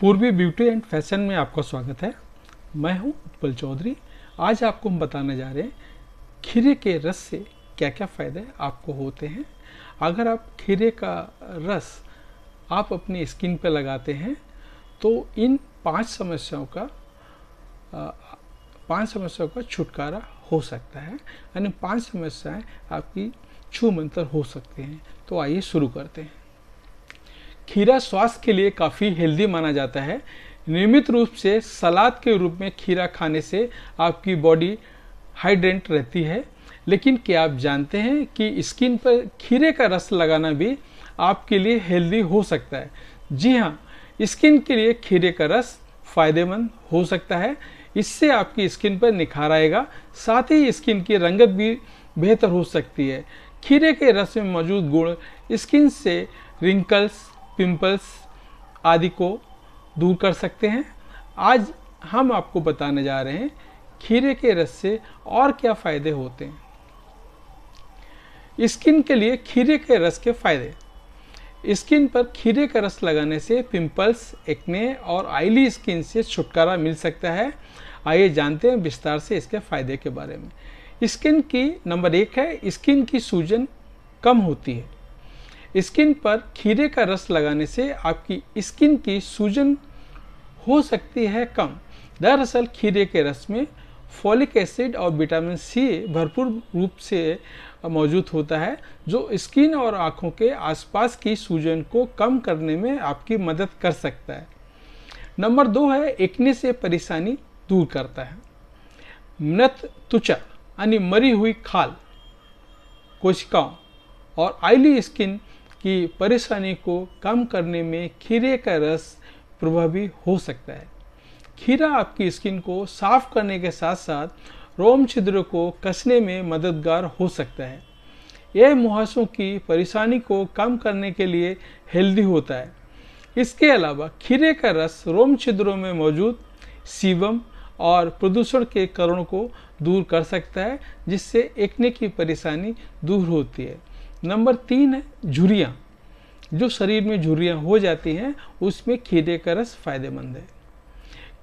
पूर्वी beauty and fashion में आपका स्वागत है मैं हूं उत्पल चौधरी आज आपको हम बताने जा रहे हैं खीरे के रस से क्या क्या फ़ायदे आपको होते हैं अगर आप खीरे का रस आप अपनी स्किन पर लगाते हैं तो इन पांच समस्याओं का पांच समस्याओं का छुटकारा हो सकता है यानी पांच समस्याएं आपकी छू मंतर हो सकती हैं तो आइए शुरू करते हैं खीरा स्वास्थ्य के लिए काफ़ी हेल्दी माना जाता है नियमित रूप से सलाद के रूप में खीरा खाने से आपकी बॉडी हाइड्रेंट रहती है लेकिन क्या आप जानते हैं कि स्किन पर खीरे का रस लगाना भी आपके लिए हेल्दी हो सकता है जी हाँ स्किन के लिए खीरे का रस फायदेमंद हो सकता है इससे आपकी स्किन पर निखार आएगा साथ ही स्किन की रंगत भी बेहतर हो सकती है खीरे के रस में मौजूद गुण स्किन से रिंकल्स पिंपल्स आदि को दूर कर सकते हैं आज हम आपको बताने जा रहे हैं खीरे के रस से और क्या फ़ायदे होते हैं स्किन के लिए खीरे के रस के फायदे स्किन पर खीरे का रस लगाने से पिंपल्स एक्ने और आइली स्किन से छुटकारा मिल सकता है आइए जानते हैं विस्तार से इसके फायदे के बारे में स्किन की नंबर एक है स्किन की सूजन कम होती है स्किन पर खीरे का रस लगाने से आपकी स्किन की सूजन हो सकती है कम दरअसल खीरे के रस में फॉलिक एसिड और विटामिन सी भरपूर रूप से मौजूद होता है जो स्किन और आँखों के आसपास की सूजन को कम करने में आपकी मदद कर सकता है नंबर दो है एकने से परेशानी दूर करता है मृत त्वचा यानी मरी हुई खाल कोशिकाओं और आयली स्किन की परेशानी को कम करने में खीरे का रस प्रभावी हो सकता है खीरा आपकी स्किन को साफ करने के साथ साथ रोम छिद्र को कसने में मददगार हो सकता है यह मुहासों की परेशानी को कम करने के लिए हेल्दी होता है इसके अलावा खीरे का रस रोम छिद्रों में मौजूद सीवम और प्रदूषण के कारणों को दूर कर सकता है जिससे एकने की परेशानी दूर होती है नंबर तीन है झुरियाँ जो शरीर में झुरियाँ हो जाती हैं उसमें खीरे का रस फायदेमंद है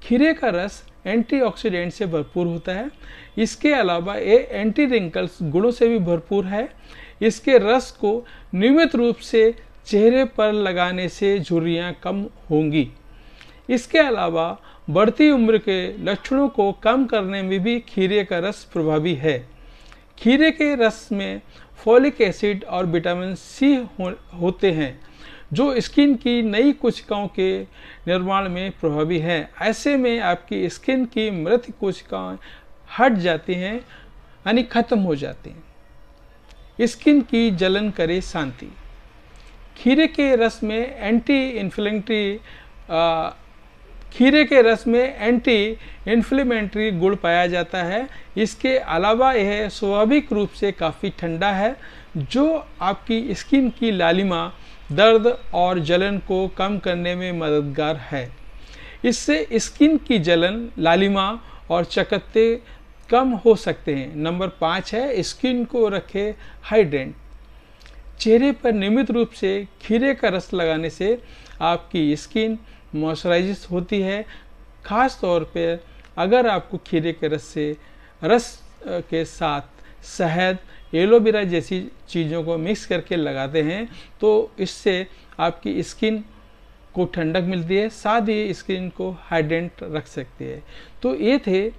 खीरे का रस एंटीऑक्सीडेंट से भरपूर होता है इसके अलावा ये एंटी रिंकल्स गुणों से भी भरपूर है इसके रस को नियमित रूप से चेहरे पर लगाने से झुरियाँ कम होंगी इसके अलावा बढ़ती उम्र के लक्षणों को कम करने में भी खीरे का रस प्रभावी है खीरे के रस में फॉलिक एसिड और विटामिन सी हो, होते हैं जो स्किन की नई कोशिकाओं के निर्माण में प्रभावी है ऐसे में आपकी स्किन की मृत कोशिकाएं हट जाती हैं यानी खत्म हो जाती हैं स्किन की जलन करे शांति खीरे के रस में एंटी इन्फ्लेंट्री खीरे के रस में एंटी इन्फ्लेमेंट्री गुण पाया जाता है इसके अलावा यह स्वाभाविक रूप से काफ़ी ठंडा है जो आपकी स्किन की लालिमा दर्द और जलन को कम करने में मददगार है इससे स्किन की जलन लालिमा और चकत्ते कम हो सकते हैं नंबर पाँच है स्किन को रखे हाइड्रेंट चेहरे पर नियमित रूप से खीरे का रस लगाने से आपकी स्किन मॉइस्चराइज होती है ख़ास तौर पर अगर आपको खीरे के रस से रस के साथ शहद एलोवेरा जैसी चीज़ों को मिक्स करके लगाते हैं तो इससे आपकी स्किन को ठंडक मिलती है साथ ही स्किन को हाइड्रेंट रख सकती है तो ये थे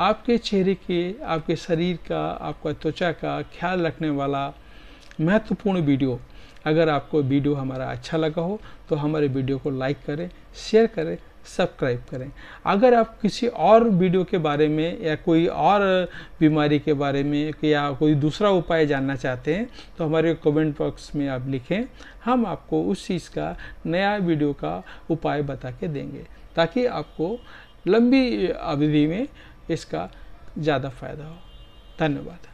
आपके चेहरे के आपके शरीर का आपका त्वचा का ख्याल रखने वाला महत्वपूर्ण वीडियो अगर आपको वीडियो हमारा अच्छा लगा हो तो हमारे वीडियो को लाइक करें शेयर करें सब्सक्राइब करें अगर आप किसी और वीडियो के बारे में या कोई और बीमारी के बारे में या कोई दूसरा उपाय जानना चाहते हैं तो हमारे कमेंट बॉक्स में आप लिखें हम आपको उस चीज़ का नया वीडियो का उपाय बता के देंगे ताकि आपको लंबी अवधि में इसका ज़्यादा फायदा हो धन्यवाद